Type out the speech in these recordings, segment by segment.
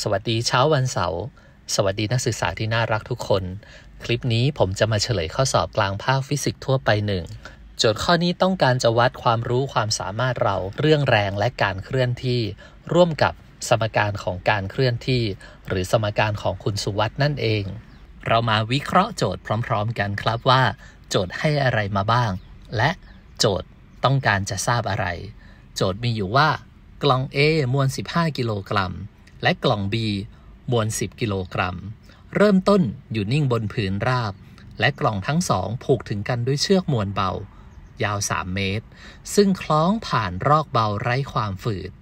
สวัสดี เช้าวันเสาร์สวัสดีนักศึกษาที่น่ารักทุกคน คลิปนี้ผมจะมาเฉลยข้อสอบกลางภาคฟิสิกส์ทั่วไปหนึ่งโจทย์ข้อนี้ต้องการจะวัดความรู้ความสามารถเราเรื่องแรงและการเคลื่อนที่ ร่วมกับสมการของการเคลื่อนที่ หรือสมการของคุณสุวัตนั่นเอง เรามาวิเคราะห์โจทย์พร้อม ๆ กันครับว่า โจทย์ให้อะไรมาบ้าง และ โจทย์ต้องการจะทราบอะไร โจทย์มีอยู่ว่า กล่อง A มวล15กิโลกรัมและกล่อง B มวล10 กิโลกรัม เริ่มต้นอยู่นิ่งบนผืนราบ และกล่องทั้งสองผูกถึงกันด้วยเชือกมวลเบา ยาว 3 เมตร ซึ่งคล้องผ่านรอกเบาไร้ความฝืด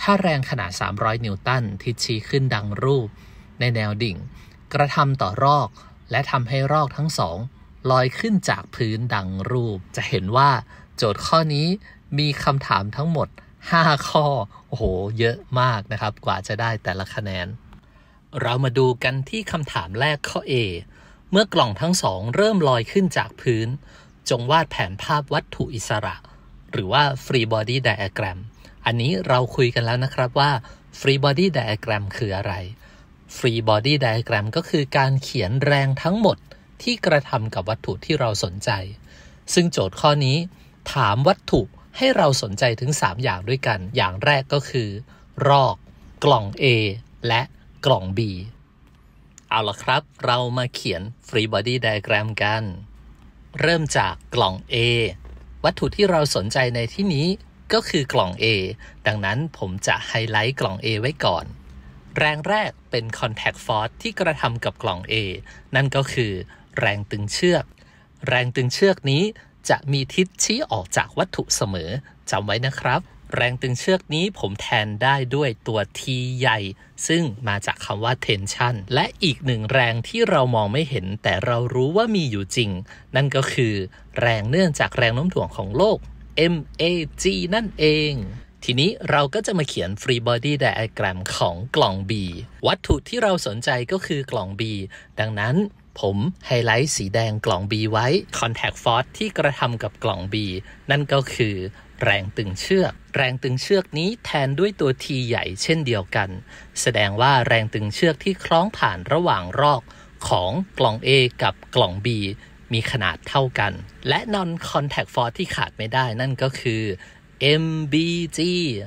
ถ้าแรงขนาด 300 นิวตันที่ชี้ขึ้นดังรูป ในแนวดิ่งกระทำต่อรอกและทำให้รอกทั้งสองลอยขึ้นจากพื้นดังรูป จะเห็นว่าโจทย์ข้อนี้มีคำถามทั้งหมด5 ข้อโอ้โหเยอะมากนะครับ กว่าจะได้แต่ละคะแนน เรามาดูกันที่คำถามแรกข้อ A เมื่อกล่องทั้งสองเริ่มลอยขึ้นจากพื้น จงวาดแผนภาพวัตถุอิสระ หรือว่า free body diagram อันนี้เราคุยกันแล้วนะครับว่า free body diagram คืออะไร free body diagram ก็คือการเขียนแรงทั้งหมดที่กระทำกับวัตถุที่เราสนใจ ซึ่งโจทย์ข้อนี้ถามวัตถุให้เราสนใจถึง 3 อย่างด้วยกัน อย่างแรกก็คือ รอก กล่อง A และกล่อง B เอาละครับเรามาเขียน Free Body Diagram กัน เริ่มจากกล่อง A วัตถุที่เราสนใจในที่นี้ก็คือกล่อง A ดังนั้นผมจะไฮไลท์กล่อง A ไว้ก่อน แรงแรกเป็น Contact Force ที่กระทำกับกล่อง A นั่นก็คือแรงตึงเชือก แรงตึงเชือกนี้จะมีทิศชี้ออกจากวัตถุเสมอจำไว้นะครับ แรงตึงเชือกนี้ผมแทนได้ด้วยตัว T ใหญ่ ซึ่งมาจากคำว่า tension และอีกหนึ่งแรงที่เรามองไม่เห็น แต่เรารู้ว่ามีอยู่จริง นั่นก็คือแรงเนื่องจากแรงโน้มถ่วงของโลก MAG นั่นเอง ทีนี้เราก็จะมาเขียน free body diagram ของกล่อง B วัตถุที่เราสนใจก็คือกล่อง B ดังนั้นผมไฮไลท์สีแดงกล่อง B ไว้คอนแทคฟอร์สที่กระทำกับกล่อง B นั่นก็คือแรงตึงเชือก แรงตึงเชือกนี้แทนด้วยตัว T ใหญ่เช่นเดียวกัน แสดงว่าแรงตึงเชือกที่คล้องผ่านระหว่างรอกของกล่อง A กับกล่อง B มีขนาดเท่ากัน และนอนคอนแทคฟอร์สที่ขาดไม่ได้นั่นก็คือ MBG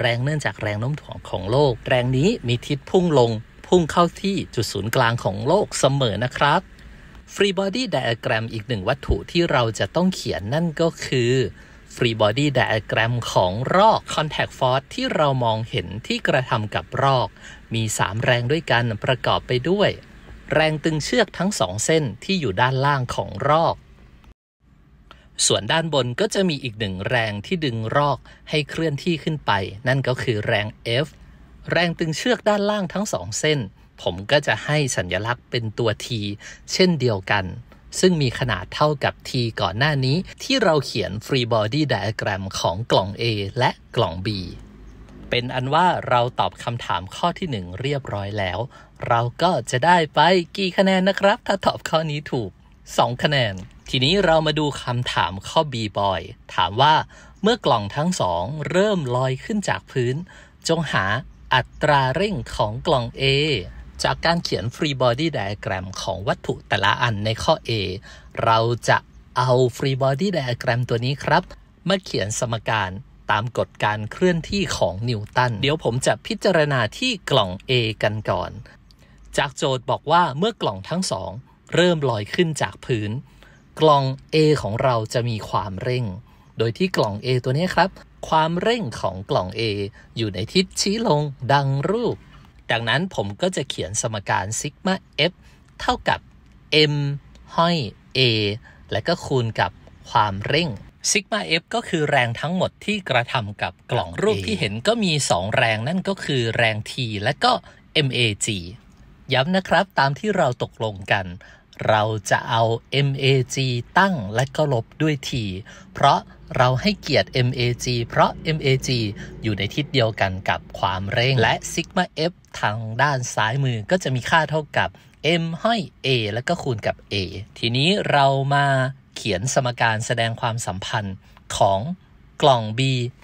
แรงเนื่องจากแรงโน้มถ่วงของโลก แรงนี้มีทิศพุ่งลงพุ่งเข้าที่จุดศูนย์กลางของโลกเสมอนะครับรีบอดี้ไดอะแกรมอีกหนึ่งวัตถุที่เราจะต้องเขียนนั่นก็คือรีบอดี้ไดอะแกรมของรอกคอนแทคฟอร์สที่เรามองเห็นที่กระทำกับรอก มี 3 แรงด้วยกันประกอบไปด้วย แรงตึงเชือกทั้งสองเส้นที่อยู่ด้านล่างของรอก ส่วนด้านบนก็จะมีอีกหนึ่งแรงที่ดึงรอกให้เคลื่อนที่ขึ้นไป นั่นก็คือแรง F แรงตึงเชือกด้านล่างทั้งสองเส้นผมก็จะให้สัญลักษณ์เป็นตัว t เช่นเดียวกัน ซึ่งมีขนาดเท่ากับ t ก่อนหน้านี้ ที่เราเขียน free body diagram ของกล่อง A และกล่อง B เป็นอันว่าเราตอบคำถามข้อที่ 1 เรียบร้อยแล้ว เราก็จะได้ไปกี่คะแนนนะครับถ้าตอบข้อนี้ถูก 2 คะแนน ทีนี้เรามาดูคำถามข้อ B บอยถามว่าเมื่อกล่องทั้งสองเริ่มลอยขึ้นจากพื้น จงหา อัตราเร่งของกล่อง A จากการเขียน free body diagram ของวัตถุแต่ละอันในข้อ A เราจะเอา free body diagram ตัวนี้ครับ มาเขียนสมการตามกฎการเคลื่อนที่ของนิวตัน เดี๋ยวผมจะพิจารณาที่กล่อง A กันก่อน จากโจทย์บอกว่าเมื่อกล่องทั้งสองเริ่มลอยขึ้นจากพื้น กล่อง A ของเราจะมีความเร่ง โดยที่กล่อง A ตัวนี้ครับ ความเร่งของกล่อง A อยู่ในทิศชี้ลงดังรูปดังนั้นผมก็จะเขียนสมการซิกมา f เท่ากับ m ห้อย a และก็คูณกับความเร่งซิกมา f ก็คือแรงทั้งหมดที่กระทำกับกล่องรูปที่เห็นก็มี 2 แรงนั่นก็คือแรง t และก็ mag ย้ำนะครับตามที่เราตกลงกัน เราจะเอา mag ตั้งและก็ลบด้วย t เพราะเราให้เกียรติ MAG เพราะ MAG อยู่ในทิศเดียวกันกับความเร่ง และซิกมา F ทางด้านซ้ายมือก็จะมีค่าเท่ากับ m ห้อย a แล้วก็คูณกับ a ทีนี้เรามาเขียนสมการแสดงความสัมพันธ์ของกล่อง b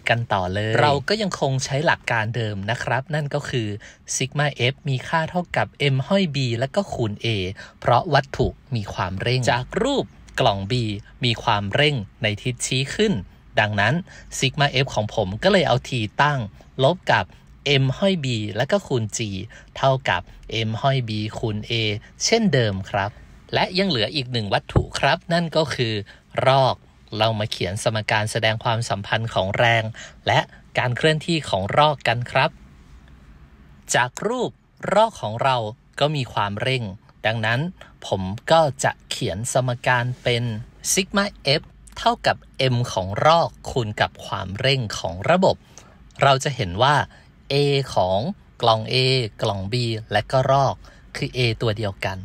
กันต่อเลย เราก็ยังคงใช้หลักการเดิมนะครับ นั่นก็คือซิกมา f มีค่าเท่ากับ m ห้อย b แล้วก็คูณ a เพราะวัตถุมีความเร่ง จากรูปกล่อง B มีความเร่งในทิศชี้ขึ้น ดังนั้นซิกมา F ของผมก็เลยเอา T ตั้ง ลบกับ m ห้อย b แล้วก็คูณ g เท่ากับ m ห้อย b คูณ a เช่นเดิมครับ และยังเหลืออีกหนึ่งวัตถุครับ นั่นก็คือ รอกเรามาเขียนสมการแสดงความสัมพันธ์ของแรง และการเคลื่อนที่ของรอกกันครับ จากรูปรอกของเราก็มีความเร่งดังนั้นผมก็จะเขียนสมการเป็นซิกมา f เท่ากับ m ของรอกคูณกับความเร่งของระบบ เราจะเห็นว่า a ของกล่อง a กล่อง b และก็รอก คือ a ตัวเดียวกัน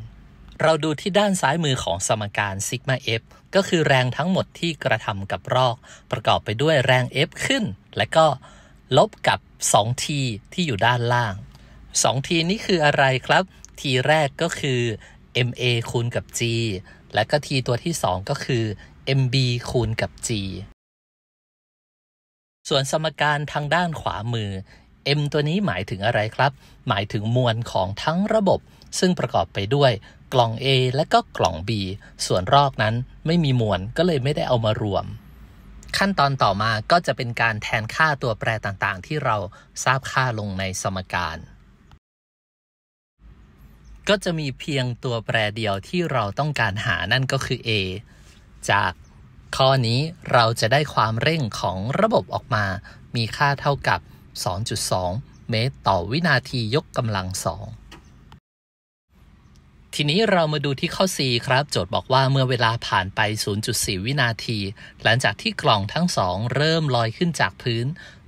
เราดูที่ด้านซ้ายมือของสมการซิกมา f ก็คือแรงทั้งหมดที่กระทำกับรอก ประกอบไปด้วยแรง f ขึ้น และก็ลบกับ 2t ที่อยู่ด้านล่าง 2t นี้คืออะไรครับทีแรกก็คือ MA คูณกับ G และก็ทีตัวที่ 2 ก็คือ MB คูณกับ G ส่วนสมการทางด้านขวามือ m ตัวนี้หมายถึงอะไรครับ หมายถึงมวลของทั้งระบบ ซึ่งประกอบไปด้วยกล่อง A และก็กล่อง B ส่วนรอกนั้นไม่มีมวลก็เลยไม่ได้เอามารวม ขั้นตอนต่อมา ก็จะเป็นการแทนค่าตัวแปรต่างๆ ที่เราทราบค่าลงในสมการก็จะมีเพียงตัวแปรเดียวที่เราต้องการหานั่นก็คือ a จากข้อนี้เราจะได้ความเร่งของระบบออกมา มีค่าเท่ากับ 2.2 เมตรต่อวินาทียกกำลังสอง ทีนี้เรามาดูที่ข้อ C ครับ โจทย์บอกว่าเมื่อเวลาผ่านไป 0.4 วินาที หลังจากที่กล่องทั้งสองเริ่มลอยขึ้นจากพื้น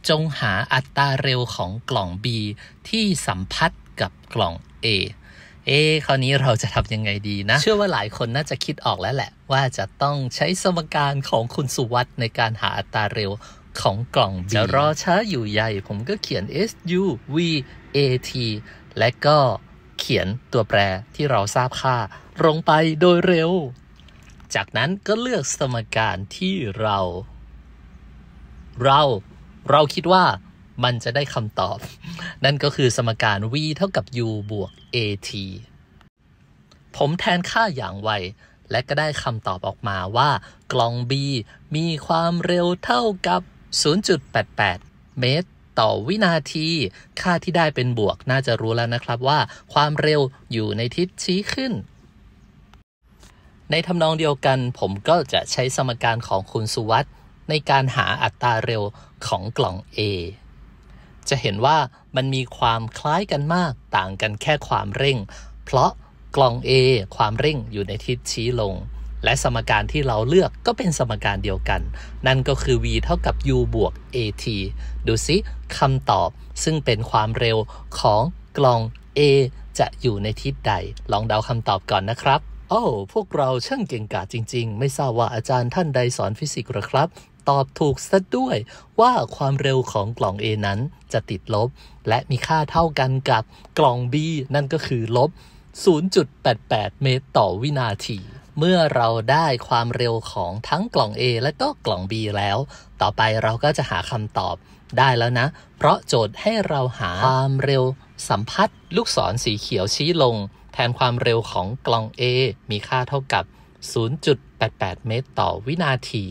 จงหาอัตราเร็วของกล่อง B ที่สัมพัสกับกล่อง A เอ๊คราวนี้เราจะทำยังไงดีนะ เชื่อว่าหลายคนน่าจะคิดออกแล้วแหละ ว่าจะต้องใช้สมการของคุณสุวัตในการหาอัตราเร็วของกล่อง B จะรอช้าอยู่ใหญ่ ผมก็เขียน S U V A T และก็เขียนตัวแปรที่เราทราบค่า ลงไปโดยเร็ว จากนั้นก็เลือกสมการที่เรา เรา เราคิดว่ามันจะได้คำตอบ นั่นก็คือสมการ v เท่ากับ u บวก at ผมแทนค่าอย่างไวและก็ได้คำตอบออกมาว่า กล่อง b มีความเร็วเท่ากับ 0.88 เมตร ต่อวินาที ค่าที่ได้เป็นบวกน่าจะรู้แล้วนะครับว่า ความเร็วอยู่ในทิศชี้ขึ้น ในทำนองเดียวกันผมก็จะใช้สมการของคุณสุวัตในการหาอัตราเร็วของกล่อง A จะเห็นว่ามันมีความคล้ายกันมาก ต่างกันแค่ความเร่ง เพราะกล่อง A ความเร่งอยู่ในทิศชี้ลง และสมการที่เราเลือกก็เป็นสมการเดียวกัน นั่นก็คือ v เท่ากับ u บวก at ดูซิคำตอบซึ่งเป็นความเร็วของกล่อง A จะอยู่ในทิศใด ลองเดาคำตอบก่อนนะครับ โอ้ พวกเราช่างเก่งกาจจริงๆ ไม่ทราบว่าอาจารย์ท่านใดสอนฟิสิกส์หรอครับตอบถูกซะด้วยว่าความเร็วของกล่อง A นั้นจะติดลบ และมีค่าเท่ากันกับกล่อง B นั่นก็คือลบ 0.88 เมตรต่อวินาที เมื่อเราได้ความเร็วของทั้งกล่อง A และก็กล่อง B แล้ว ต่อไปเราก็จะหาคำตอบ ได้แล้วนะ เพราะโจทย์ให้เราหาความเร็วสัมพัทธ์ลูกศรสีเขียวชี้ลง แทนความเร็วของกล่อง A มีค่าเท่ากับ 0.88 เมตรต่อวินาที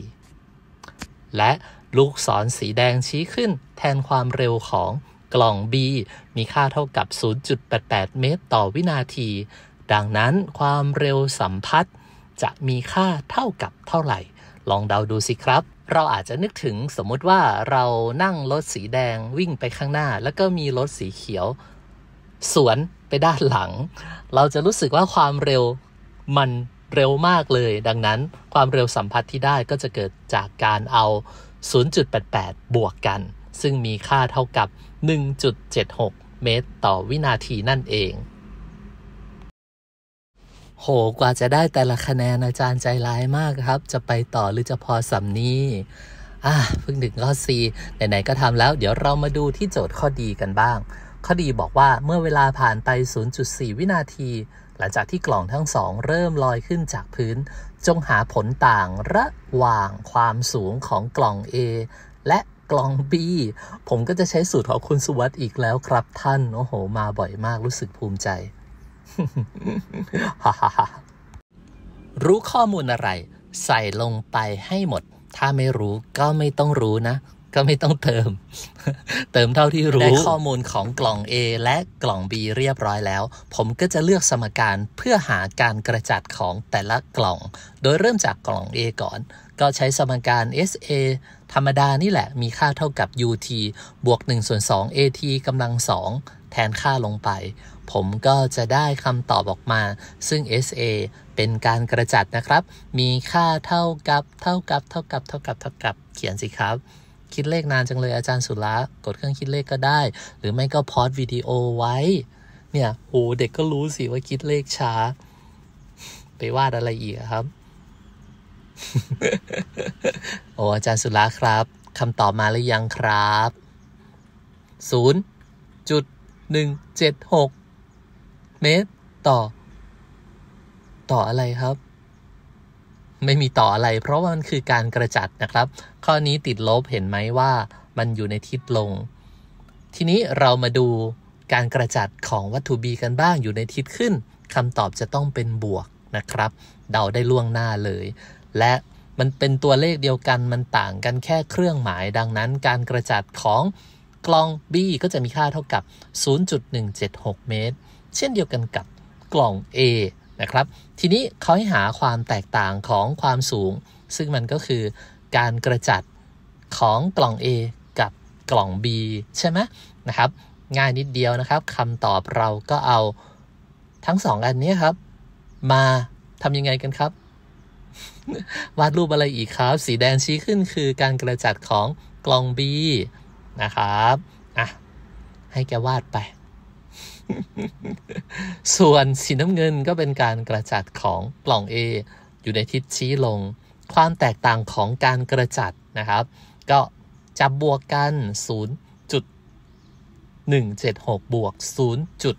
และลูกศรสีแดงชี้ขึ้นแทนความเร็วของกล่อง B มีค่าเท่ากับ 0.88 เมตรต่อวินาที ดังนั้นความเร็วสัมพัทธ์จะมีค่าเท่ากับเท่าไหร่ ลองเดาดูสิครับ เราอาจจะนึกถึงสมมติว่าเรานั่งรถสีแดงวิ่งไปข้างหน้าแล้วก็มีรถสีเขียว สวนไปด้านหลัง เราจะรู้สึกว่าความเร็วมันเร็วมากเลยดังนั้นความเร็วสัมผัสที่ได้ก็จะเกิดจากการเอา 0.88 บวกกัน ซึ่งมีค่าเท่ากับ 1.76 เมตรต่อวินาทีนั่นเอง โห กว่าจะได้แต่ละคะแนนอาจารย์ใจร้ายมากครับ จะไปต่อหรือจะพอสำนีอ่ะเพิ่งถึงข้อ C ไหนๆ ก็ทำแล้วเดี๋ยวเรามาดูที่โจทย์ข้อดีกันบ้าง ข้อดีบอกว่าเมื่อเวลาผ่านไป 0.4 วินาทีหลังจากที่กล่องทั้งสองเริ่มลอยขึ้นจากพื้น จงหาผลต่างระหว่างความสูงของกล่อง A และกล่อง B ผมก็จะใช้สูตรของคุณสุวัสด์อีกแล้ว ครับท่าน โอ้โห มาบ่อยมากรู้สึกภูมิใจ รู้ข้อมูลอะไร ใส่ลงไปให้หมด ถ้าไม่รู้ก็ไม่ต้องรู้นะก็ไม่ต้องเติม เติมเท่าที่รู้ได้ข้อมูลของกล่อง A และกล่อง B เรียบร้อยแล้ว ผมก็จะเลือกสมการเพื่อหาการกระจัดของแต่ละกล่อง โดยเริ่มจากกล่อง A ก่อน ก็ใช้สมการ SA ธรรมดานี่แหละ มีค่าเท่ากับ UT บวก1ส่วน2 AT กำลัง2แทนค่าลงไป ผมก็จะได้คำตอบออกมา ซึ่ง SA เป็นการกระจัดนะครับ มีค่าเท่ากับ เท่ากับ เท่ากับ เท่ากับ เท่ากับ เขียนสิครับคิดเลขนานจังเลยอาจารย์สุระกดเครื่องคิดเลขก็ได้ หรือไม่ก็พอดวิดีโอไว้ เนี่ยโหเด็กก็รู้สิว่าคิดเลขช้า ไปวาดอะไรอีกครับโอ้อาจารย์สุระครับคำตอบมาหรือยังครับศูนย์จุดหนึ่งเจ็ดหกเมตร ต่อ ต่ออะไรครับไม่มีต่ออะไรเพราะว่ามันคือการกระจัดนะครับ ข้อนี้ติดลบเห็นไหมว่ามันอยู่ในทิศลง ทีนี้เรามาดูการกระจัดของวัตถุ B กันบ้างอยู่ในทิศขึ้นคำตอบจะต้องเป็นบวกนะครับ เดาได้ล่วงหน้าเลย และมันเป็นตัวเลขเดียวกันมันต่างกันแค่เครื่องหมาย ดังนั้นการกระจัดของกล่อง B ก็จะมีค่าเท่ากับ 0.176 เมตรเช่นเดียวกันกับกล่อง A นะครับทีนี้เขาให้หาความแตกต่างของความสูง ซึ่งมันก็คือการกระจัดของกล่อง A กับกล่อง B ใช่ไหมนะครับง่ายนิดเดียวนะครับคำตอบเราก็เอาทั้งสองอันนี้ครับ มาทำยังไงกันครับ วาดรูปอะไรอีกครับ สีแดงชี้ขึ้นคือการกระจัดของกล่อง B นะครับอ่ะ ให้แกวาดไปส่วนสีน้ำเงินก็เป็นการกระจัดของปล่อง A อยู่ในทิศชี้ลง ความแตกต่างของการกระจัดนะครับ ก็จะบวกกัน 0.176 บวก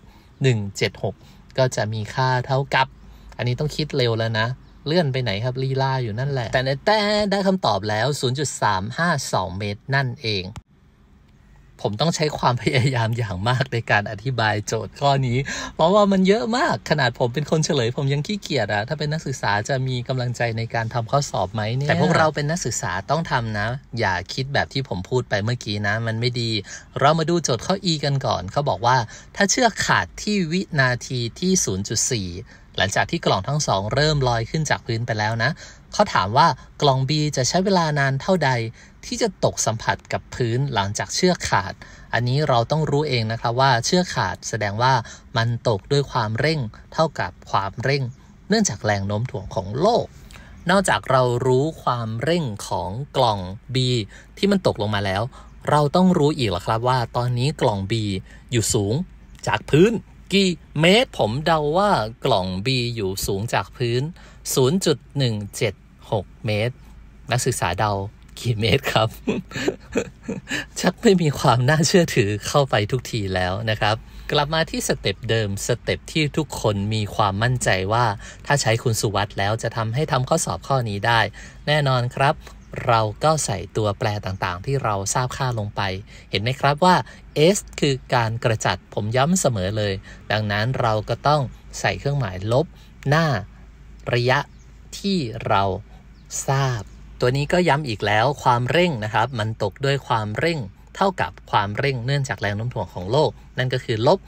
0.176 ก็จะมีค่าเท่ากับ อันนี้ต้องคิดเร็วแล้วนะ เลื่อนไปไหนครับลีลาอยู่นั่นแหละ แต่แต่ได้คำตอบแล้ว 0.352 เมตรนั่นเองผมต้องใช้ความพยายามอย่างมากในการอธิบายโจทย์ข้อนี้ เพราะว่ามันเยอะมากขนาดผมเป็นคนเฉลย ผมยังขี้เกียจอะถ้าเป็นนักศึกษาจะมีกำลังใจในการทำข้อสอบไหมเนี่ยแต่พวกเราเป็นนักศึกษาต้องทำนะ อย่าคิดแบบที่ผมพูดไปเมื่อกี้นะ มันไม่ดี เรามาดูโจทย์ข้อ E กันก่อนเขาบอกว่า ถ้าเชือกขาดที่วินาทีที่ 0.4 หลังจากที่กล่องทั้งสอง เริ่มลอยขึ้นจากพื้นไปแล้วนะเขาถามว่ากล่อง B จะใช้เวลานานเท่าใดที่จะตกสัมผัสกับพื้นหลังจากเชือกขาด อันนี้เราต้องรู้เองนะครับ ว่าเชือกขาดแสดงว่ามันตกด้วยความเร่ง เท่ากับความเร่ง เนื่องจากแรงโน้มถ่วงของโลก นอกจากเรารู้ความเร่งของกล่อง B ที่มันตกลงมาแล้ว เราต้องรู้อีกหรอครับว่า ตอนนี้กล่อง B อยู่สูงจากพื้น กี่เมตร ผมเดาว่ากล่อง B อยู่สูงจากพื้น 0.176เมตร นักศึกษาเดากี่เมตรครับชักไม่มีความน่าเชื่อถือเข้าไปทุกทีแล้วนะครับ กลับมาที่สเต็ปเดิมสเต็ปที่ทุกคนมีความมั่นใจว่าถ้าใช้คุณสุวัตแล้ว จะทำให้ทำข้อสอบข้อนี้ได้ แน่นอนครับ เราก็ใส่ตัวแปรต่างๆ ที่เราทราบค่าลงไป เห็นไหมครับว่า s คือการกระจัดผมย้ำเสมอเลย ดังนั้นเราก็ต้องใส่เครื่องหมายลบหน้าระยะที่เราทราบตัวนี้ก็ย้ำอีกแล้วความเร่งนะครับ มันตกด้วยความเร่ง เท่ากับความเร่งเนื่องจากแรงโน้มถ่วงของโลก นั่นก็คือลบ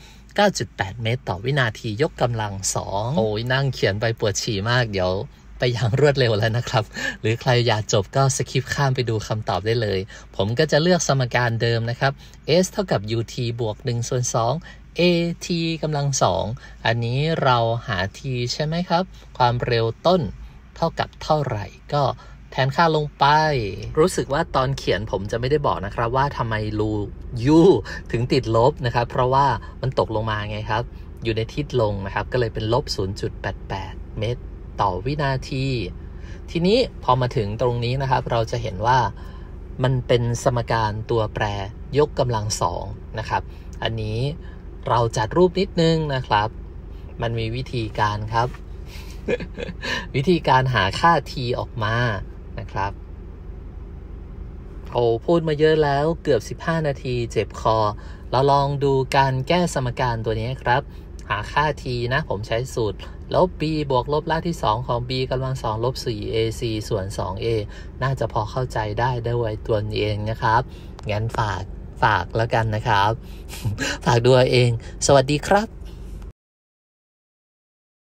9.8 เมตรต่อวินาที ยกกำลัง2โอ้ยนั่งเขียนไปปวดฉี่มากเดี๋ยวไปอย่างรวดเร็วแล้วนะครับ หรือใครอยากจบก็สคิปข้ามไปดูคำตอบได้เลย ผมก็จะเลือกสมการเดิมนะครับ s เท่ากับ ut บวก1ส่วน2 at กำลัง2อันนี้เราหา t ใช่ไหมครับ ความเร็วต้น เท่ากับเท่าไหร่ก็แทนค่าลงไป รู้สึกว่าตอนเขียนผมจะไม่ได้บอกนะครับ ว่าทำไมรูยูถึงติดลบนะครับ เพราะว่ามันตกลงมาไงครับ อยู่ในทิศลงนะครับ ก็เลยเป็นลบ0.88เมตร ต่อวินาที ทีนี้พอมาถึงตรงนี้นะครับ เราจะเห็นว่ามันเป็นสมการตัวแปร ยกกำลังสองนะครับ อันนี้เราจัดรูปนิดนึงนะครับ มันมีวิธีการครับ วิธีการหาค่า t ออกมาครับโอ้พูดมาเยอะแล้วเกือบ 15 นาทีเจ็บคอเราลองดูการแก้สมการตัวนี้ครับ หาค่า t นะผมใช้สูตรลบ b บวกลบรากที่ 2 ของ b กำลัง2ลบ4 ac ส่วน 2a น่าจะพอเข้าใจได้ด้วยตัวเองนะครับ งั้นฝากฝากแล้วกันนะครับ ฝากดูเอง สวัสดีครับ